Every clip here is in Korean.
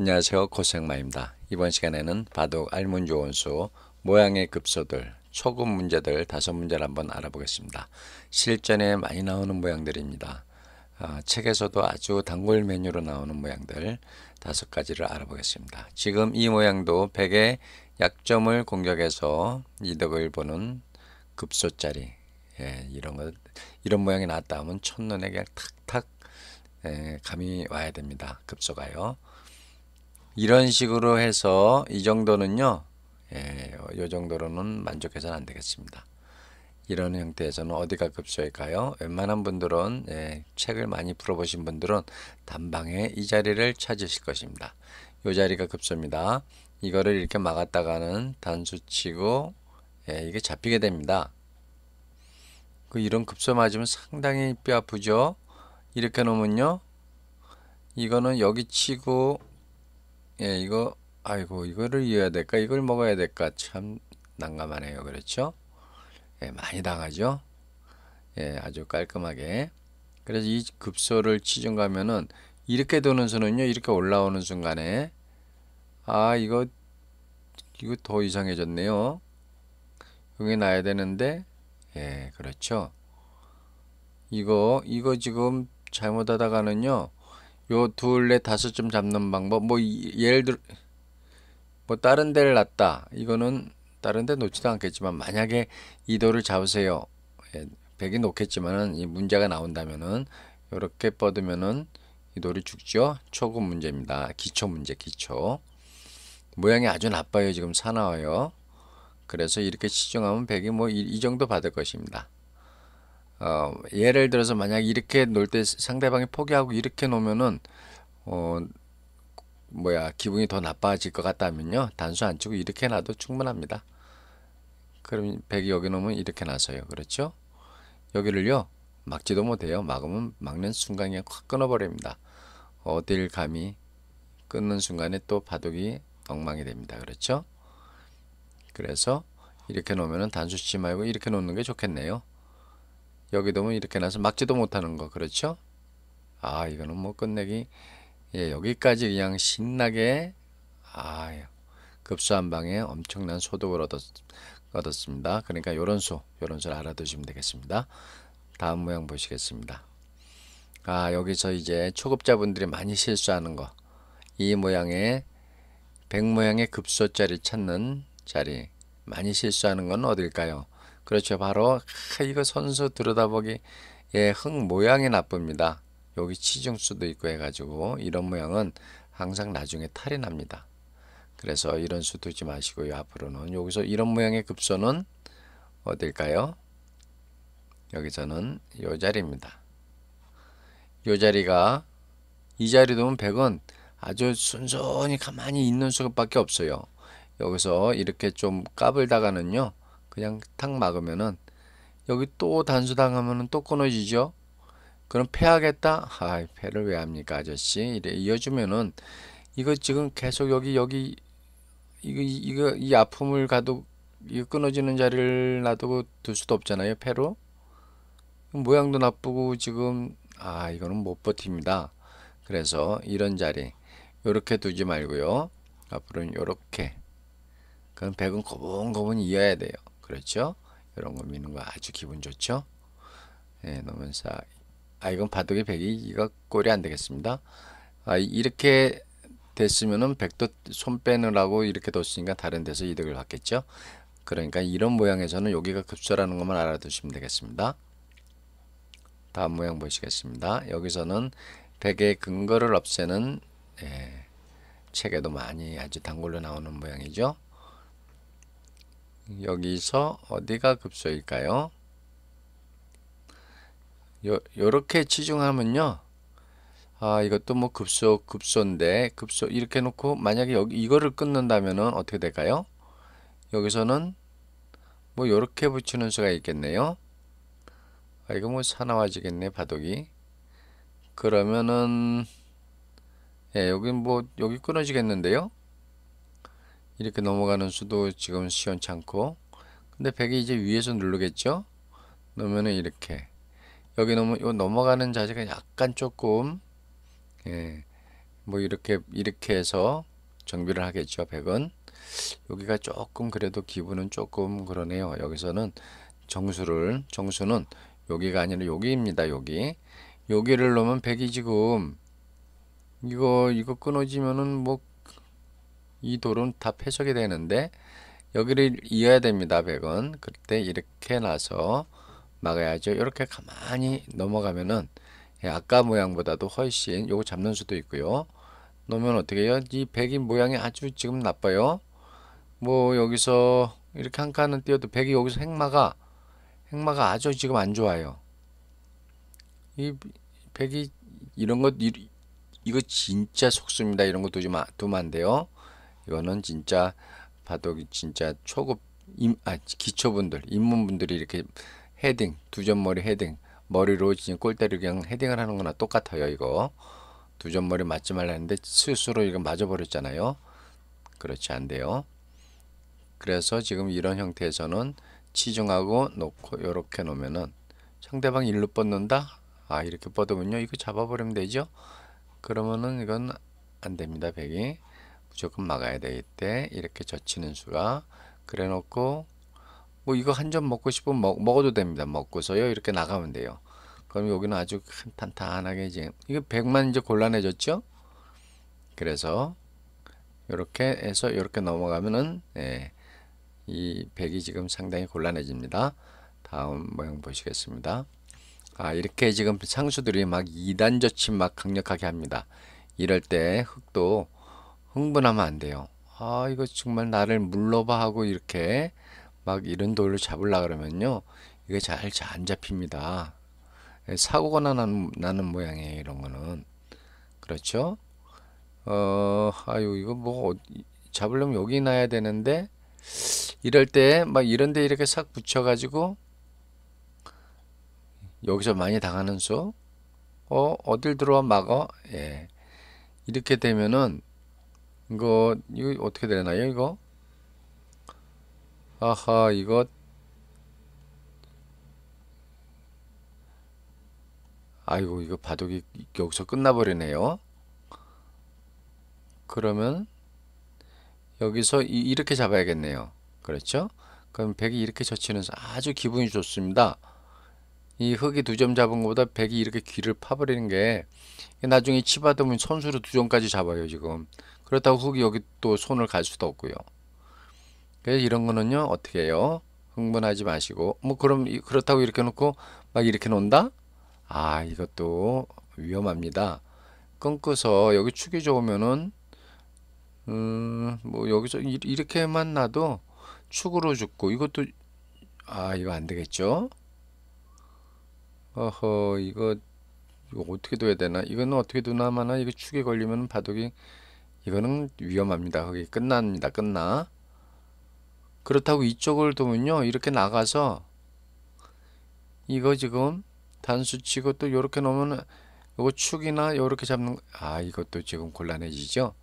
안녕하세요 고생마입니다. 이번 시간에는 바둑 알문조 원수, 모양의 급소들, 초급 문제들 다섯 문제를 한번 알아보겠습니다. 실전에 많이 나오는 모양들입니다. 아, 책에서도 아주 단골 메뉴로 나오는 모양들 다섯 가지를 알아보겠습니다. 지금 이 모양도 1 0 0의 약점을 공격해서 이득을 보는 급소짜리 예, 이런 것 이런 모양이 나왔다 하면 첫눈에 그냥 탁탁 예, 감이 와야 됩니다. 급소가요. 이런 식으로 해서 이 정도는요. 예, 요 정도로는 만족해서는 안 되겠습니다. 이런 형태에서는 어디가 급소일까요? 웬만한 분들은 예, 책을 많이 풀어보신 분들은 단방에 이 자리를 찾으실 것입니다. 요 자리가 급소입니다. 이거를 이렇게 막았다가는 단수치고 예, 이게 잡히게 됩니다. 그 이런 급소 맞으면 상당히 뼈 아프죠? 이렇게 놓으면요. 이거는 여기 치고 예, 이거 아이고 이거를 이어야 될까? 이걸 먹어야 될까? 참 난감하네요. 그렇죠? 예, 많이 당하죠. 예, 아주 깔끔하게. 그래서 이 급소를 치중 가면은 이렇게 도는 수는요. 이렇게 올라오는 순간에 아, 이거 이거 더 이상해졌네요. 여기 나야 되는데 예, 그렇죠. 이거 이거 지금 잘못하다가는요. 요 둘레 다섯점 잡는 방법 뭐 예를 들뭐 다른 데를 놨다 이거는 다른 데 놓지도 않겠지만 만약에 이 돌을 잡으세요 예, 백이 놓겠지만은 이 문제가 나온다면은 이렇게 뻗으면은 이 돌이 죽죠 초급 문제입니다 기초 문제 기초 모양이 아주 나빠요 지금 사나워요 그래서 이렇게 시중하면 백이 뭐 이 정도 받을 것입니다 어, 예를 들어서 만약 이렇게 놀 때 상대방이 포기하고 이렇게 놓으면은 어, 뭐야 기분이 더 나빠질 것 같다면요 단수 안 치고 이렇게 놔도 충분합니다. 그럼 백이 여기 놓으면 이렇게 놔서요. 그렇죠? 여기를요 막지도 못해요. 막으면 막는 순간 그냥 확 끊어버립니다. 어딜 감히 끊는 순간에 또 바둑이 엉망이 됩니다. 그렇죠? 그래서 이렇게 놓으면 단수 치지 말고 이렇게 놓는 게 좋겠네요. 여기 두면 뭐 이렇게 나서 막지도 못하는 거 그렇죠? 아 이거는 뭐 끝내기 예, 여기까지 그냥 신나게 아 급수한 방에 엄청난 소득을 얻었, 얻었습니다. 그러니까 요런 수 요런 수를 알아두시면 되겠습니다. 다음 모양 보시겠습니다. 아 여기서 이제 초급자분들이 많이 실수하는 거이 모양의 백 모양의 급소자리 찾는 자리 많이 실수하는 건 어딜까요? 그렇죠. 바로 아, 이거 선수 들여다보기 예, 흙 모양이 나쁩니다. 여기 치중수도 있고 해가지고 이런 모양은 항상 나중에 탈이 납니다. 그래서 이런 수 두지 마시고요. 앞으로는 여기서 이런 모양의 급소는 어딜까요? 여기서는 요 자리입니다. 요 자리가 이 자리 두면 100은 아주 순순히 가만히 있는 수밖에 없어요. 여기서 이렇게 좀 까불다가는요. 그냥 탁 막으면은 여기 또 단수당하면은 또 끊어지죠. 그럼 패하겠다? 아, 패를 왜 합니까, 아저씨? 이래 이어주면은 이거 지금 계속 여기 여기 이거 이거 이 아픔을 가도 이 끊어지는 자리를 놔두고 둘 수도 없잖아요, 패로. 모양도 나쁘고 지금 아, 이거는 못 버팁니다. 그래서 이런 자리 요렇게 두지 말고요. 앞으로는 요렇게 그럼 백은 거분거분 이어야 돼요. 그렇죠? 이런 거 미는 거 아주 기분 좋죠? 예, 노면서 아 이건 바둑이 102가 꼴이 안 되겠습니다. 아 이렇게 됐으면은 1도손 빼느라고 이렇게 뒀으니까 다른 데서 이득을 받겠죠. 그러니까 이런 모양에서는 여기가 급소라는 것만 알아두시면 되겠습니다. 다음 모양 보시겠습니다. 여기서는 1의 근거를 없애는 예, 책에도 많이 아주 단골로 나오는 모양이죠. 여기서 어디가 급소일까요? 이렇게 치중하면요. 아, 이것도 뭐 급소, 급소인데, 급소 이렇게 놓고 만약에 여기 이거를 끊는다면 어떻게 될까요? 여기서는 뭐이렇게 붙이는 수가 있겠네요. 아, 이거 뭐 사나워지겠네, 바둑이. 그러면은, 예, 여기 뭐, 여기 끊어지겠는데요? 이렇게 넘어가는 수도 지금 시원찮고 근데 100이 이제 위에서 누르겠죠? 그러면은 이렇게 여기 넘어 요 넘어가는 자세가 약간 조금 예, 뭐 이렇게 이렇게 해서 정비를 하겠죠 100은 여기가 조금 그래도 기분은 조금 그러네요 여기서는 정수를 정수는 여기가 아니라 여기입니다 여기 여기를 넣으면 100이 지금 이거 이거 끊어지면은 뭐이 돌은 다 패적이 되는데 여기를 이어야 됩니다. 100은. 그때 이렇게 나서 막아야죠. 이렇게 가만히 넘어가면은 예, 아까 모양보다도 훨씬 요거 잡는 수도 있고요. 놓으면 어떻게 해요? 이 100이 모양이 아주 지금 나빠요. 뭐 여기서 이렇게 한 칸은 띄어도 100이 여기서 행마가 핵마가 아주 지금 안 좋아요. 이 100이 이런 것 이, 거 진짜 속수입니다. 이런 것도 좀 두면 아, 안 돼요. 이거는 진짜 바둑이 진짜 초급 임, 아, 기초분들 입문분들이 이렇게 헤딩 두 점머리 헤딩 머리로 지금 꼴대를 그냥 헤딩을 하는 거나 똑같아요 이거 두 점머리 맞지 말라 했는데 스스로 이거 맞아버렸잖아요 그렇지 않대요 그래서 지금 이런 형태에서는 치중하고 놓고 이렇게 놓으면은 상대방 일로 뻗는다 아 이렇게 뻗으면요 이거 잡아버리면 되죠 그러면은 이건 안됩니다 백이 조금 막아야 되겠대 이렇게 젖히는 수가 그래놓고 뭐 이거 한 점 먹고 싶으면 먹, 먹어도 됩니다 먹고서요 이렇게 나가면 돼요 그럼 여기는 아주 탄탄하게 이제 이거 100만 이제 곤란해졌죠 그래서 이렇게 해서 이렇게 넘어가면은 예, 이 100이 지금 상당히 곤란해집니다 다음 모양 보시겠습니다 아 이렇게 지금 상수들이 막 2단 젖힘 막 강력하게 합니다 이럴 때 흙도 흥분하면 안 돼요. 아 이거 정말 나를 물러봐 하고 이렇게 막 이런 돌을 잡으려 그러면요 이게 잘안 잡힙니다. 예, 사고가 나는, 나는 모양이에요 이런 거는 그렇죠? 어 아유 이거 뭐 어, 잡으려면 여기 놔야 되는데 이럴 때 막 이런데 이렇게 싹 붙여가지고 여기서 많이 당하는 수 어? 어딜 들어와 막어? 예. 이렇게 되면은 이거 이거 어떻게 되나요 이거 아하 이거 아이고 이거 바둑이 여기서 끝나버리네요 그러면 여기서 이, 렇게 잡아야겠네요 그렇죠 그럼 백이 이렇게 젖히는 아주 기분이 좋습니다 이 흙이 두 점 잡은 것보다 백이 이렇게 귀를 파버리는 게 나중에 치받으면 선수로 두 점까지 잡아요 지금 그렇다고 흙이 여기 또 손을 갈 수도 없고요. 그래서 이런 거는요 어떻게 해요? 흥분하지 마시고 뭐 그럼 그렇다고 이렇게 놓고 막 이렇게 논다? 아 이것도 위험합니다. 끊고서 여기 축이 좋으면은 음뭐 여기서 이렇게만 나도 축으로 죽고 이것도 아 이거 안 되겠죠? 어허 이거 이거 어떻게 둬야 되나? 이거는 어떻게 두나마나 이거 축에 걸리면 바둑이 이거는 위험합니다. 거기 끝납니다. 끝나. 그렇다고 이쪽을 두면요. 이렇게 나가서 이거 지금 단수 치고 또 이렇게 놓으면 이거 축이나 이렇게 잡는 아 이것도 지금 곤란해지죠.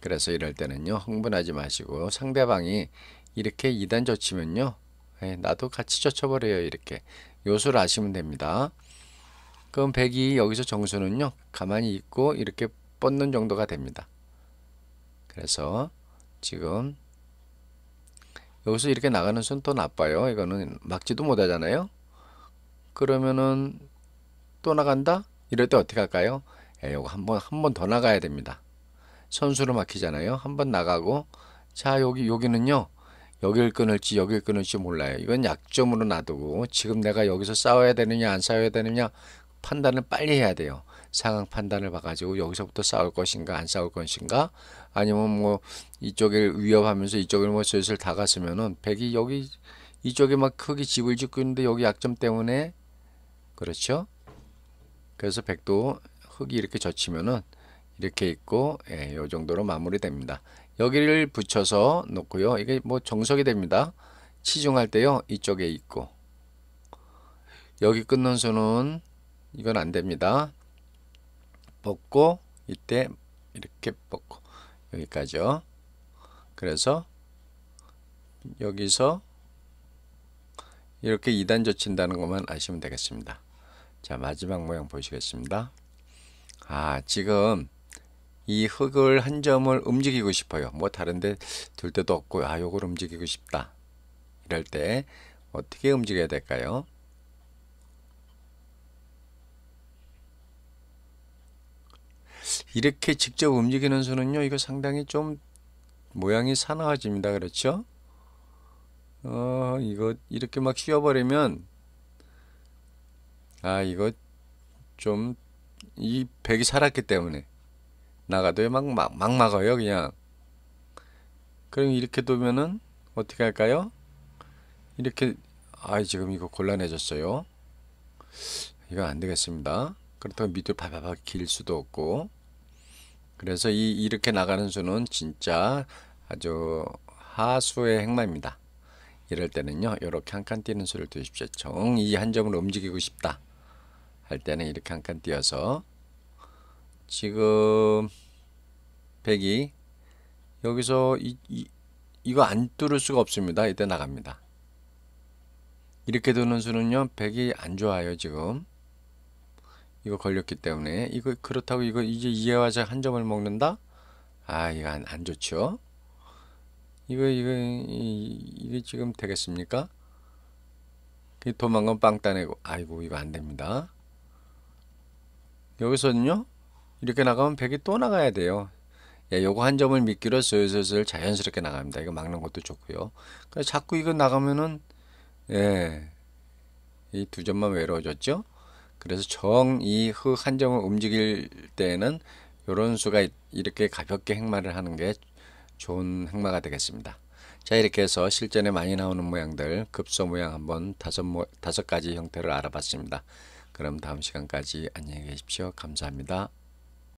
그래서 이럴 때는요. 흥분하지 마시고 상대방이 이렇게 2단 젖히면요. 에, 예, 나도 같이 젖혀버려요. 이렇게 요술 아시면 됩니다. 그럼 102 여기서 정수는요. 가만히 있고 이렇게 뻗는 정도가 됩니다. 그래서 지금 여기서 이렇게 나가는 수또 나빠요. 이거는 막지도 못하잖아요. 그러면은 또 나간다? 이럴 때 어떻게 할까요? 예, 요거 한 번, 한 번 더 나가야 됩니다. 선수로 막히잖아요. 한 번 나가고, 자, 여기, 여기는요, 여길 끊을지, 여길 끊을지 몰라요. 이건 약점으로 놔두고, 지금 내가 여기서 싸워야 되느냐, 안 싸워야 되느냐, 판단을 빨리 해야 돼요. 상황 판단을 봐가지고, 여기서부터 싸울 것인가, 안 싸울 것인가, 아니면 뭐 이쪽을 위협하면서 이쪽을 뭐 슬슬 다가서면은 백이 여기 이쪽에 막 크게 집을 짓고 있는데 여기 약점 때문에 그렇죠? 그래서 백도 흙이 이렇게 젖히면은 이렇게 있고 예, 요 정도로 마무리됩니다. 여기를 붙여서 놓고요. 이게 뭐 정석이 됩니다. 치중할 때요. 이쪽에 있고 여기 끊는 수는 이건 안 됩니다. 벗고 이때 이렇게 벗고 여기까지요. 그래서 여기서 이렇게 2단 젖힌다는 것만 아시면 되겠습니다. 자 마지막 모양 보시겠습니다. 아 지금 이 흙을 한 점을 움직이고 싶어요. 뭐 다른데 둘 데도 없고 아 요걸 움직이고 싶다. 이럴 때 어떻게 움직여야 될까요? 이렇게 직접 움직이는 수는요, 이거 상당히 좀 모양이 사나워집니다. 그렇죠? 어, 이거 이렇게 막씌어버리면 아, 이거 좀, 이 백이 살았기 때문에 나가도 막, 막, 막 막아요, 그냥. 그럼 이렇게 두면은 어떻게 할까요? 이렇게, 아, 지금 이거 곤란해졌어요. 이거 안 되겠습니다. 그렇다고 밑으로 바바바길 수도 없고 그래서 이, 이렇게 나가는 수는 진짜 아주 하수의 행마입니다. 이럴 때는요. 이렇게 한 칸 뛰는 수를 두십시오. 정 이 한 점을 움직이고 싶다. 할 때는 이렇게 한 칸 뛰어서 지금 백이 여기서 이, 이, 이거 안 뚫을 수가 없습니다. 이때 나갑니다. 이렇게 두는 수는요. 백이 안 좋아요. 지금 이거 걸렸기 때문에 이거 그렇다고 이거 이제 이해와자한 점을 먹는다? 아 이거 안, 안 좋죠. 이거 이거 이게 지금 되겠습니까? 그 도망간 빵 따내고 아이고 이거 안 됩니다. 여기서는요 이렇게 나가면 1이또 나가야 돼요. 예, 요거 한 점을 미끼로 슬슬슬 자연스럽게 나갑니다. 이거 막는 것도 좋고요. 그러니까 자꾸 이거 나가면은 예, 이 두 점만 외로워졌죠. 그래서 정, 이, 흐, 한정을 움직일 때에는 요런 수가 이렇게 가볍게 행마를 하는 게 좋은 행마가 되겠습니다. 자 이렇게 해서 실전에 많이 나오는 모양들 급소 모양 한번 다섯, 모, 다섯 가지 형태를 알아봤습니다. 그럼 다음 시간까지 안녕히 계십시오. 감사합니다.